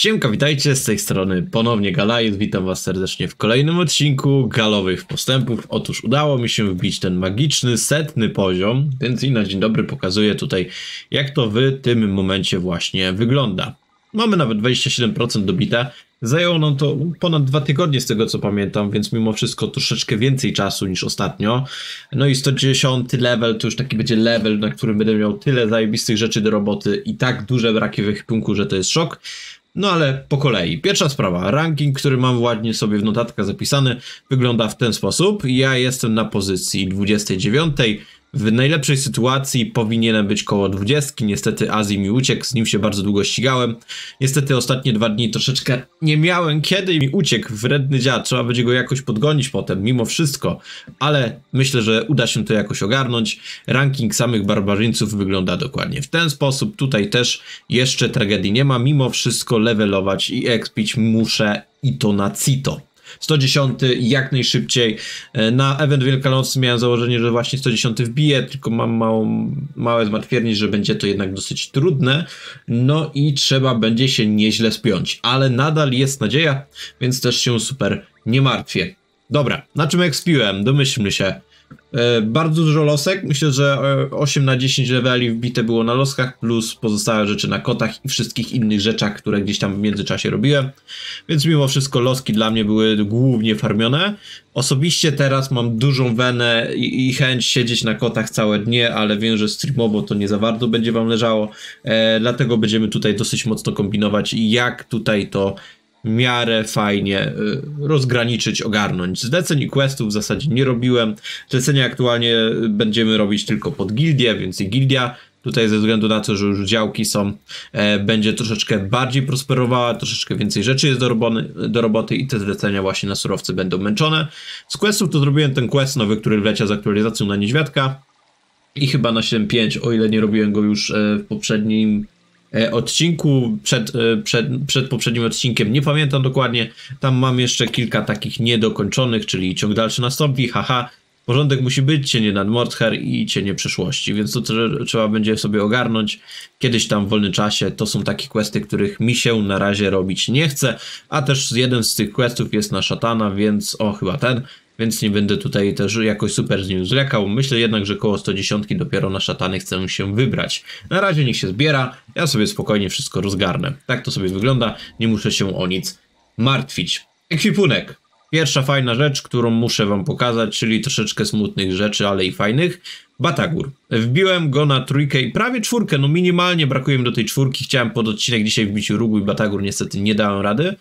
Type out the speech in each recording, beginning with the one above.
Siemka, witajcie, z tej strony ponownie Galajut, witam was serdecznie w kolejnym odcinku Galowych Postępów. Otóż udało mi się wbić ten magiczny, setny poziom, więc i na dzień dobry pokazuję tutaj, jak to w tym momencie właśnie wygląda. Mamy nawet 27% dobita, zajęło nam to ponad dwa tygodnie z tego co pamiętam, więc mimo wszystko troszeczkę więcej czasu niż ostatnio. No i 110 level to już taki będzie level, na którym będę miał tyle zajebistych rzeczy do roboty i tak duże braki w ekwipunku, że to jest szok. No ale po kolei. Pierwsza sprawa. Ranking, który mam ładnie sobie w notatkę zapisany, wygląda w ten sposób. Ja jestem na pozycji 29. W najlepszej sytuacji powinienem być koło 20. Niestety Azji mi uciekł, z nim się bardzo długo ścigałem. Niestety ostatnie dwa dni troszeczkę nie miałem kiedy mi uciekł wredny dziad. Trzeba będzie go jakoś podgonić potem, mimo wszystko. Ale myślę, że uda się to jakoś ogarnąć. Ranking samych barbarzyńców wygląda dokładnie w ten sposób. Tutaj też jeszcze tragedii nie ma. Mimo wszystko levelować i expić muszę i to na cito. 110 jak najszybciej. E, na event Wielkanocny miałem założenie, że właśnie 110 wbije, tylko mam małą, małe zmartwienie, że będzie to jednak dosyć trudne. No i trzeba będzie się nieźle spiąć, ale nadal jest nadzieja, więc też się super nie martwię. Dobra, na czym ekspiłem? Domyślmy się. E, bardzo dużo losek. Myślę, że 8 e, na 10 leveli wbite było na loskach, plus pozostałe rzeczy na kotach i wszystkich innych rzeczach, które gdzieś tam w międzyczasie robiłem. Więc mimo wszystko loski dla mnie były głównie farmione. Osobiście teraz mam dużą wenę i, i chęć siedzieć na kotach całe dnie, ale wiem, że streamowo to nie za bardzo będzie wam leżało. E, dlatego będziemy tutaj dosyć mocno kombinować, jak tutaj to miarę fajnie y, rozgraniczyć, ogarnąć. Zleceń i questów w zasadzie nie robiłem. Zlecenia aktualnie y, będziemy robić tylko pod gildię, więc i gildia tutaj ze względu na to, że już działki są, e, będzie troszeczkę bardziej prosperowała, troszeczkę więcej rzeczy jest do, robony, do roboty i te zlecenia właśnie na surowce będą męczone. Z questów to zrobiłem ten quest nowy, który wlecia z aktualizacją na niedźwiadka i chyba na 7.5, o ile nie robiłem go już e, w poprzednim E, odcinku, przed, e, przed, przed poprzednim odcinkiem, nie pamiętam dokładnie. Tam mam jeszcze kilka takich niedokończonych, czyli ciąg dalszy nastąpi, haha. Porządek musi być, cienie nad Mordhar i cienie przyszłości, więc to trzeba będzie sobie ogarnąć kiedyś tam w wolnym czasie. To są takie questy, których mi się na razie robić nie chce, a też jeden z tych questów jest na szatana, więc o chyba ten, więc nie będę tutaj też jakoś super z nim zlekał. Myślę jednak, że koło 110 dopiero na szatany chcę się wybrać. Na razie niech się zbiera, ja sobie spokojnie wszystko rozgarnę. Tak to sobie wygląda, nie muszę się o nic martwić. Ekwipunek. Pierwsza fajna rzecz, którą muszę wam pokazać, czyli troszeczkę smutnych rzeczy, ale i fajnych. Batagur. Wbiłem go na trójkę i prawie czwórkę, no minimalnie brakuje mi do tej czwórki. Chciałem pod odcinek dzisiaj wbić Rugu i Batagur, niestety nie dałem rady.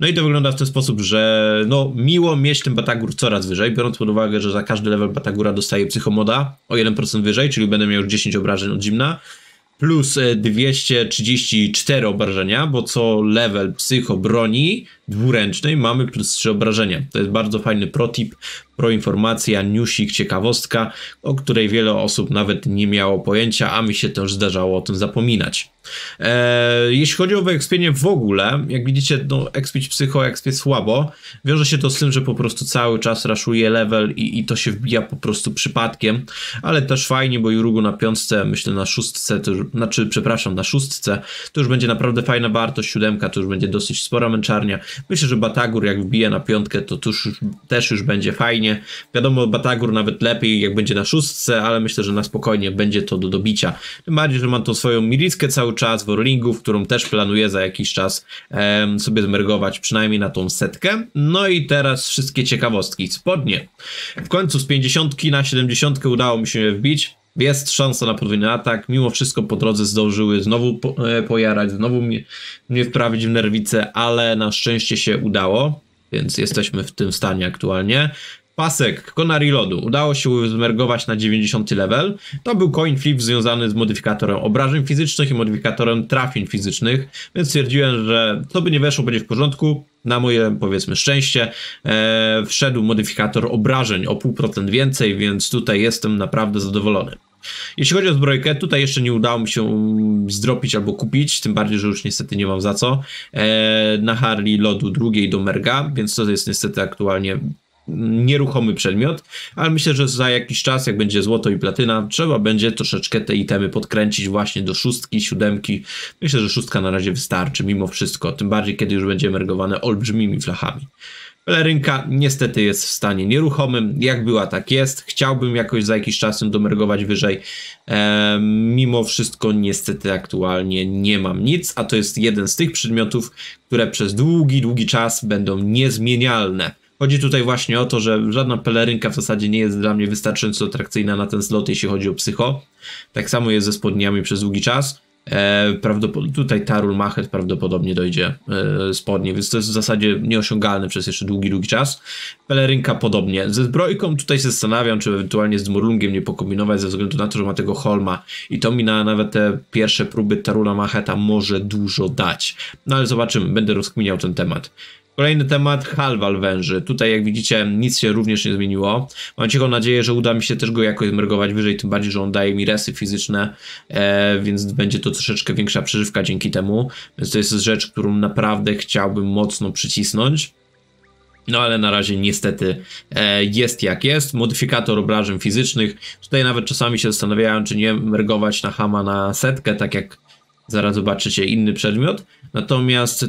No i to wygląda w ten sposób, że no miło mieć ten Batagur coraz wyżej, biorąc pod uwagę, że za każdy level Batagura dostaję Psychomoda o 1% wyżej, czyli będę miał już 10 obrażeń od zimna plus 234 e, obrażenia, bo co level psycho broni dwuręcznej mamy plus 3 obrażenia. To jest bardzo fajny protip, proinformacja, newsik, ciekawostka, o której wiele osób nawet nie miało pojęcia, a mi się też zdarzało o tym zapominać. Eee, jeśli chodzi o wyekspienie w ogóle, jak widzicie, no, ekspić psycho, ekspić słabo, wiąże się to z tym, że po prostu cały czas raszuje level i, i to się wbija po prostu przypadkiem, ale też fajnie, bo Jurugu na piątce, myślę na szóstce, to już, znaczy, przepraszam, na szóstce, to już będzie naprawdę fajna wartość, siódemka to już będzie dosyć spora męczarnia, Myślę, że Batagur jak wbije na piątkę, to tuż, też już będzie fajnie. Wiadomo, Batagur nawet lepiej jak będzie na szóstce, ale myślę, że na spokojnie będzie to do dobicia. Tym bardziej, że mam tą swoją milickę cały czas, w Worlingów, którą też planuję za jakiś czas em, sobie zmergować, przynajmniej na tą setkę. No i teraz wszystkie ciekawostki. Spodnie. W końcu z 50 na 70 udało mi się je wbić. Jest szansa na podwójny atak. Mimo wszystko po drodze zdążyły znowu e, pojarać, znowu mnie, mnie wprawić w nerwice, ale na szczęście się udało, więc jesteśmy w tym stanie aktualnie. Pasek Kona Reloadu udało się zmergować na 90 level. To był coin flip związany z modyfikatorem obrażeń fizycznych i modyfikatorem trafień fizycznych, więc stwierdziłem, że to by nie weszło, będzie w porządku. Na moje, powiedzmy, szczęście e, wszedł modyfikator obrażeń o 0,5% więcej, więc tutaj jestem naprawdę zadowolony. Jeśli chodzi o zbrojkę, tutaj jeszcze nie udało mi się mm, zdropić albo kupić, tym bardziej, że już niestety nie mam za co, e, na Harley lodu drugiej do Merga, więc to jest niestety aktualnie nieruchomy przedmiot, ale myślę, że za jakiś czas, jak będzie złoto i platyna, trzeba będzie troszeczkę te itemy podkręcić właśnie do szóstki, siódemki. Myślę, że szóstka na razie wystarczy mimo wszystko, tym bardziej kiedy już będzie emergowane olbrzymimi flachami. Pelerynka niestety jest w stanie nieruchomym. Jak była, tak jest. Chciałbym jakoś za jakiś czas ją domergować wyżej. E, mimo wszystko, niestety aktualnie nie mam nic, a to jest jeden z tych przedmiotów, które przez długi, długi czas będą niezmienialne. Chodzi tutaj właśnie o to, że żadna pelerynka w zasadzie nie jest dla mnie wystarczająco atrakcyjna na ten slot, jeśli chodzi o psycho. Tak samo jest ze spodniami przez długi czas. E, tutaj Tarul Machet prawdopodobnie dojdzie e, spodnie, więc to jest w zasadzie nieosiągalne przez jeszcze długi, długi czas. Pelerynka podobnie. Ze zbrojką tutaj się zastanawiam, czy ewentualnie z murungiem nie pokombinować ze względu na to, że ma tego Holma i to mi na nawet te pierwsze próby Tarula Macheta może dużo dać. No ale zobaczymy, będę rozkminiał ten temat. Kolejny temat, halwal węży. Tutaj jak widzicie nic się również nie zmieniło. Mam cichą nadzieję, że uda mi się też go jakoś zmergować wyżej, tym bardziej, że on daje mi resy fizyczne, e, więc będzie to troszeczkę większa przeżywka dzięki temu. Więc to jest rzecz, którą naprawdę chciałbym mocno przycisnąć. No ale na razie niestety e, jest jak jest. Modyfikator obrażeń fizycznych. Tutaj nawet czasami się zastanawiałem, czy nie mergować na Hama na setkę, tak jak zaraz zobaczycie inny przedmiot. Natomiast e,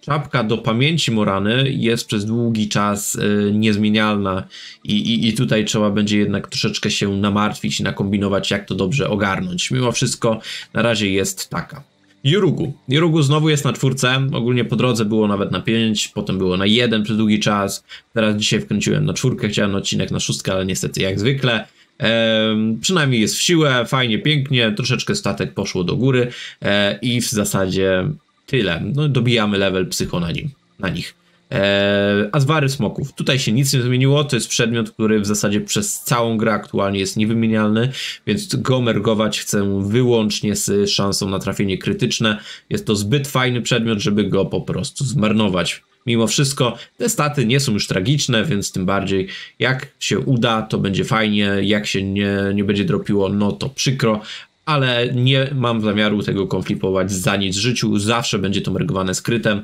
czapka do pamięci Morany jest przez długi czas e, niezmienialna I, i, i, tutaj trzeba będzie jednak troszeczkę się namartwić, nakombinować, jak to dobrze ogarnąć. Mimo wszystko na razie jest taka. Jurugu. Jurugu znowu jest na czwórce. Ogólnie po drodze było nawet na 5, potem było na 1 przez długi czas. Teraz dzisiaj wkręciłem na czwórkę, chciałem odcinek na szóstkę, ale niestety jak zwykle. Ehm, przynajmniej jest w siłę, fajnie, pięknie, troszeczkę statek poszło do góry e, i w zasadzie Tyle. No, dobijamy level psycho na, nim, na nich. Eee, Azwary Smoków. Tutaj się nic nie zmieniło. To jest przedmiot, który w zasadzie przez całą grę aktualnie jest niewymienialny, więc go mergować chcę wyłącznie z szansą na trafienie krytyczne. Jest to zbyt fajny przedmiot, żeby go po prostu zmarnować. Mimo wszystko te staty nie są już tragiczne, więc tym bardziej jak się uda, to będzie fajnie, jak się nie, nie będzie dropiło, no to przykro, ale nie mam zamiaru tego konflipować za nic w życiu. Zawsze będzie to mergowane skrytem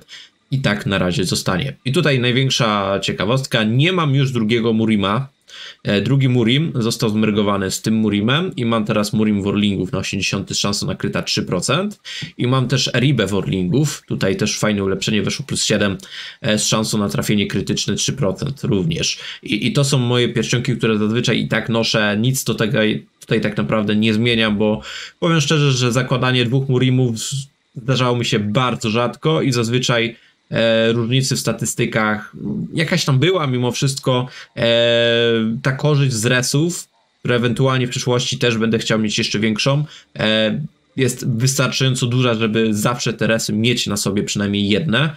i tak na razie zostanie. I tutaj największa ciekawostka, nie mam już drugiego Murima. E, drugi Murim został zmergowany z tym Murimem i mam teraz Murim Worlingów na 80 na nakryta 3% i mam też Eribę Worlingów. tutaj też fajne ulepszenie weszło plus 7 e, z szansą na trafienie krytyczne 3% również. I, i to są moje pierścionki, które zazwyczaj i tak noszę, nic do tego tutaj tak naprawdę nie zmieniam, bo powiem szczerze, że zakładanie dwóch Murimów zdarzało mi się bardzo rzadko i zazwyczaj e, różnicy w statystykach jakaś tam była mimo wszystko. E, ta korzyść z resów, które ewentualnie w przyszłości też będę chciał mieć jeszcze większą, e, jest wystarczająco duża, żeby zawsze te resy mieć na sobie przynajmniej jedne.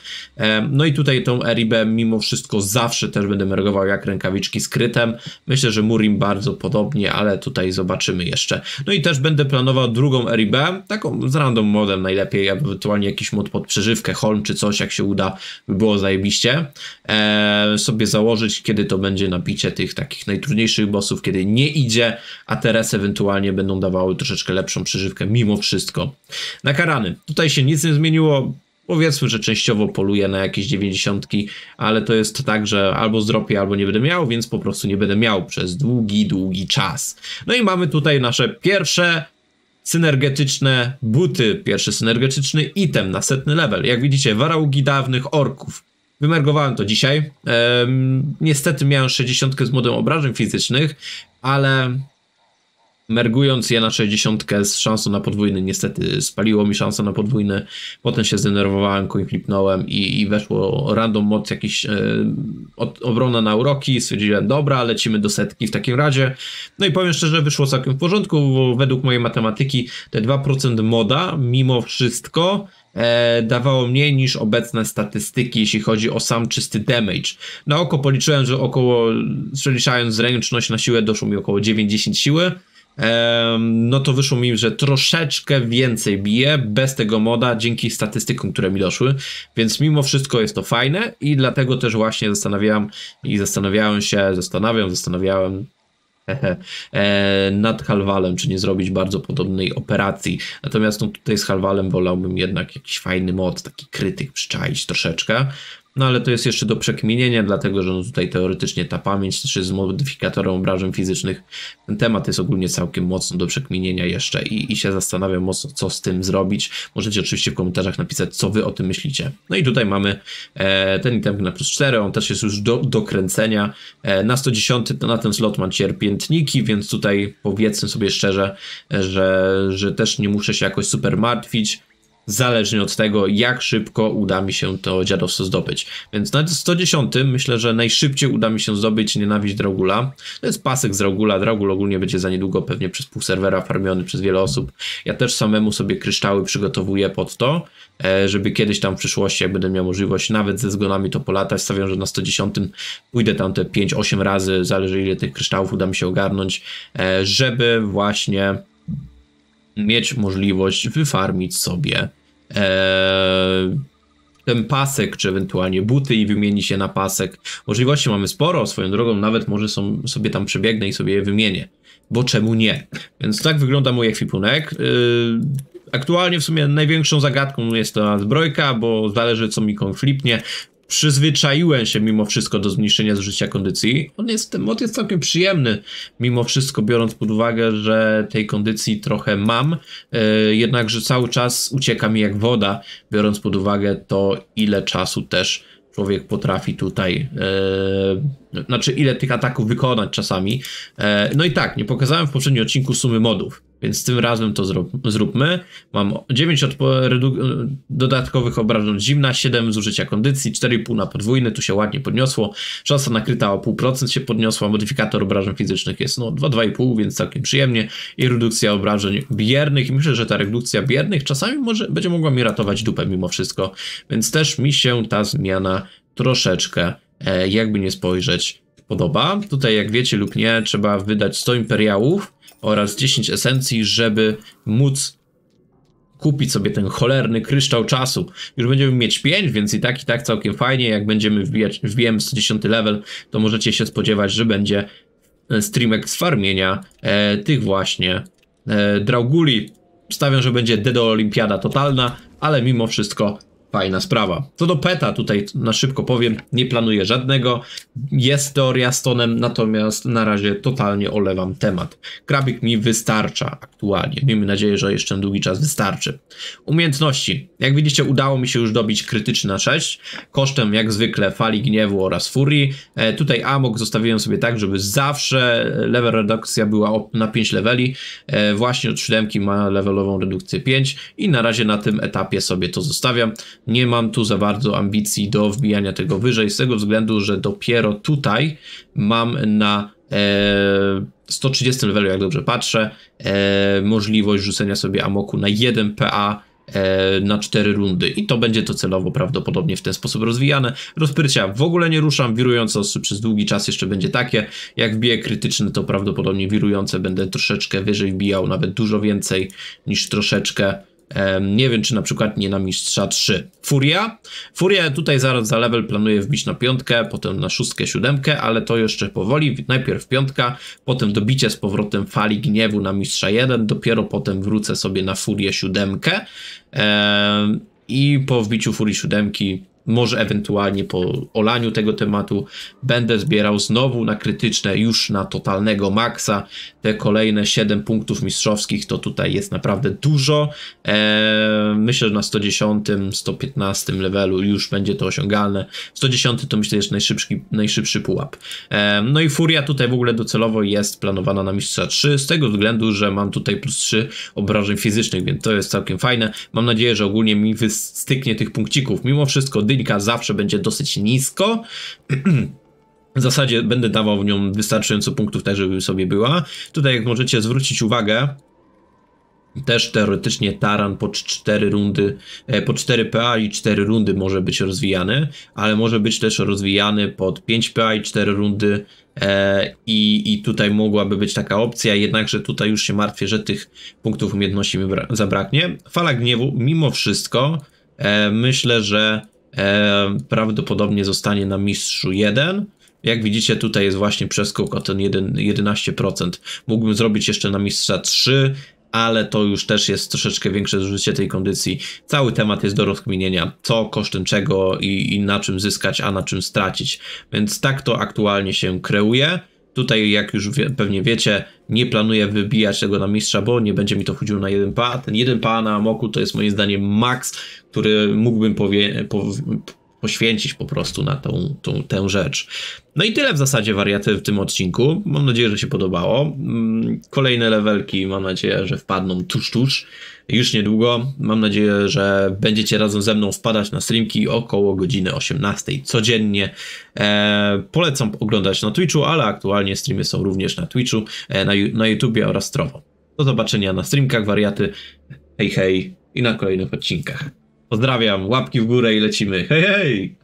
No i tutaj tą RIB mimo wszystko zawsze też będę mergował jak rękawiczki z krytem. Myślę, że Murim bardzo podobnie, ale tutaj zobaczymy jeszcze. No i też będę planował drugą RIB, taką z random modem najlepiej, ewentualnie jakiś mod pod przeżywkę, holm czy coś, jak się uda, by było zajebiście. Eee, sobie założyć, kiedy to będzie nabicie tych takich najtrudniejszych bossów, kiedy nie idzie, a te resy ewentualnie będą dawały troszeczkę lepszą przeżywkę mimo wszystko wszystko. Nakarany. Tutaj się nic nie zmieniło. Powiedzmy, że częściowo poluję na jakieś 90, ale to jest tak, że albo zdropię, albo nie będę miał, więc po prostu nie będę miał przez długi, długi czas. No i mamy tutaj nasze pierwsze synergetyczne buty, pierwszy synergetyczny item na setny level. Jak widzicie, waraugi dawnych orków. Wymergowałem to dzisiaj. niestety miałem 60 z modem obrażeń fizycznych, ale Mergując je na 60 z szansą na podwójny, niestety spaliło mi szansę na podwójny. Potem się zdenerwowałem, coin flipnąłem i, i weszło random moc jakiś e, obrona na uroki. Stwierdziłem, dobra, lecimy do setki w takim razie. No i powiem szczerze, wyszło całkiem w porządku, bo według mojej matematyki te 2% moda mimo wszystko e, dawało mniej niż obecne statystyki, jeśli chodzi o sam czysty damage. Na oko policzyłem, że około, przeliczając zręczność na siłę, doszło mi około 90 siły no to wyszło mi, że troszeczkę więcej bije bez tego moda dzięki statystykom, które mi doszły, więc mimo wszystko jest to fajne i dlatego też właśnie zastanawiałem i zastanawiałem się, zastanawiam, zastanawiałem e, nad Halwalem, czy nie zrobić bardzo podobnej operacji. Natomiast no, tutaj z Halwalem wolałbym jednak jakiś fajny mod, taki krytyk przyczaić troszeczkę, no ale to jest jeszcze do przekminienia, dlatego że no tutaj teoretycznie ta pamięć też jest z modyfikatorem obrażeń fizycznych. Ten temat jest ogólnie całkiem mocno do przekminienia jeszcze i, i się zastanawiam mocno, co z tym zrobić. Możecie oczywiście w komentarzach napisać, co wy o tym myślicie. No i tutaj mamy e, ten item na plus 4, on też jest już do, do kręcenia. E, na 110 na ten slot mam cierpiętniki, więc tutaj powiedzmy sobie szczerze, że, że też nie muszę się jakoś super martwić zależnie od tego, jak szybko uda mi się to dziadowstwo zdobyć. Więc na 110 myślę, że najszybciej uda mi się zdobyć nienawiść drogula. To jest pasek z drogula, Dragul ogólnie będzie za niedługo pewnie przez pół serwera farmiony przez wiele osób. Ja też samemu sobie kryształy przygotowuję pod to, e, żeby kiedyś tam w przyszłości, jak będę miał możliwość, nawet ze zgonami to polatać. Stawiam, że na 110 pójdę tam te 5-8 razy, zależy ile tych kryształów uda mi się ogarnąć, e, żeby właśnie mieć możliwość wyfarmić sobie Eee, ten pasek, czy ewentualnie buty i wymieni się na pasek. Możliwości mamy sporo, swoją drogą nawet może są, sobie tam przebiegnę i sobie je wymienię, bo czemu nie? Więc tak wygląda mój ekwipunek. Eee, aktualnie w sumie największą zagadką jest ta zbrojka, bo zależy co mi konflipnie przyzwyczaiłem się mimo wszystko do zmniejszenia zużycia kondycji. On jest, ten mod jest całkiem przyjemny, mimo wszystko, biorąc pod uwagę, że tej kondycji trochę mam, e, jednakże cały czas ucieka mi jak woda, biorąc pod uwagę to, ile czasu też człowiek potrafi tutaj e, znaczy, ile tych ataków wykonać czasami. E, no i tak, nie pokazałem w poprzednim odcinku sumy modów, więc tym razem to zrób, zróbmy. Mam 9 dodatkowych obrażeń zimna, 7 zużycia kondycji, 4,5 na podwójny, tu się ładnie podniosło. Szansa nakryta o 0,5% się podniosła, modyfikator obrażeń fizycznych jest no 2-2,5, więc całkiem przyjemnie. I redukcja obrażeń biernych. myślę, że ta redukcja biernych czasami może będzie mogła mi ratować dupę mimo wszystko, więc też mi się ta zmiana troszeczkę E, jakby nie spojrzeć, podoba. Tutaj, jak wiecie lub nie, trzeba wydać 100 imperiałów oraz 10 esencji, żeby móc kupić sobie ten cholerny kryształ czasu. Już będziemy mieć 5, więc i tak, i tak całkiem fajnie. Jak będziemy wbijać, wbijemy 110 level, to możecie się spodziewać, że będzie e, streamek z farmienia e, tych właśnie e, Drauguli. Stawiam, że będzie Dedo Olimpiada totalna, ale mimo wszystko Fajna sprawa. Co do PETA tutaj na szybko powiem, nie planuję żadnego. Jest teoria stonem, natomiast na razie totalnie olewam temat. Grabik mi wystarcza aktualnie. Miejmy nadzieję, że jeszcze długi czas wystarczy. Umiejętności. Jak widzicie, udało mi się już dobić krytyczny na 6, kosztem jak zwykle fali gniewu oraz furii. E, tutaj amok zostawiłem sobie tak, żeby zawsze level redukcja była na 5 leveli. E, właśnie od 7 ma levelową redukcję 5 i na razie na tym etapie sobie to zostawiam nie mam tu za bardzo ambicji do wbijania tego wyżej, z tego względu, że dopiero tutaj mam na e, 130 levelu, jak dobrze patrzę, e, możliwość rzucenia sobie amoku na 1 PA e, na 4 rundy i to będzie to celowo prawdopodobnie w ten sposób rozwijane. Rozprycia w ogóle nie ruszam, wirujące osy przez długi czas jeszcze będzie takie. Jak wbiję krytyczne, to prawdopodobnie wirujące będę troszeczkę wyżej wbijał, nawet dużo więcej niż troszeczkę. Nie wiem, czy na przykład nie na mistrza 3. Furia. Furia tutaj zaraz za level planuję wbić na piątkę, potem na szóstkę, siódemkę, ale to jeszcze powoli. Najpierw piątka, potem dobicie z powrotem fali gniewu na mistrza 1, dopiero potem wrócę sobie na furię siódemkę. I po wbiciu furii siódemki może ewentualnie po olaniu tego tematu będę zbierał znowu na krytyczne, już na totalnego maksa te kolejne 7 punktów mistrzowskich, to tutaj jest naprawdę dużo. Eee, myślę, że na 110, 115 levelu już będzie to osiągalne. 110 to myślę jest najszybszy, najszybszy pułap. Eee, no i Furia tutaj w ogóle docelowo jest planowana na mistrza 3, z tego względu, że mam tutaj plus 3 obrażeń fizycznych, więc to jest całkiem fajne. Mam nadzieję, że ogólnie mi wystyknie tych punkcików. Mimo wszystko blondynka zawsze będzie dosyć nisko. W zasadzie będę dawał w nią wystarczająco punktów tak, żeby sobie była. Tutaj jak możecie zwrócić uwagę, też teoretycznie taran po 4 rundy, po 4 PA i 4 rundy może być rozwijany, ale może być też rozwijany pod 5 PA i 4 rundy e, i, i tutaj mogłaby być taka opcja, jednakże tutaj już się martwię, że tych punktów umiejętności mi zabraknie. Fala gniewu mimo wszystko e, myślę, że E, prawdopodobnie zostanie na mistrzu 1. Jak widzicie, tutaj jest właśnie przeskok o ten 1, 11%. Mógłbym zrobić jeszcze na mistrza 3, ale to już też jest troszeczkę większe zużycie tej kondycji. Cały temat jest do rozkminienia, co kosztem czego i, i na czym zyskać, a na czym stracić. Więc tak to aktualnie się kreuje. Tutaj, jak już wie, pewnie wiecie, nie planuję wybijać tego na mistrza, bo nie będzie mi to chodziło na jeden pa. Ten jeden pa na Amoku to jest moim zdaniem maks, który mógłbym powie, po, poświęcić po prostu na tą, tą, tę rzecz. No i tyle w zasadzie wariaty w tym odcinku. Mam nadzieję, że się podobało. Mm, kolejne levelki mam nadzieję, że wpadną tuż, tuż już niedługo. Mam nadzieję, że będziecie razem ze mną wpadać na streamki około godziny 18 codziennie. E, polecam oglądać na Twitchu, ale aktualnie streamy są również na Twitchu, e, na, na YouTubie oraz Strowo. Do zobaczenia na streamkach, wariaty. Hej, hej i na kolejnych odcinkach. Pozdrawiam, łapki w górę i lecimy. Hej, hej!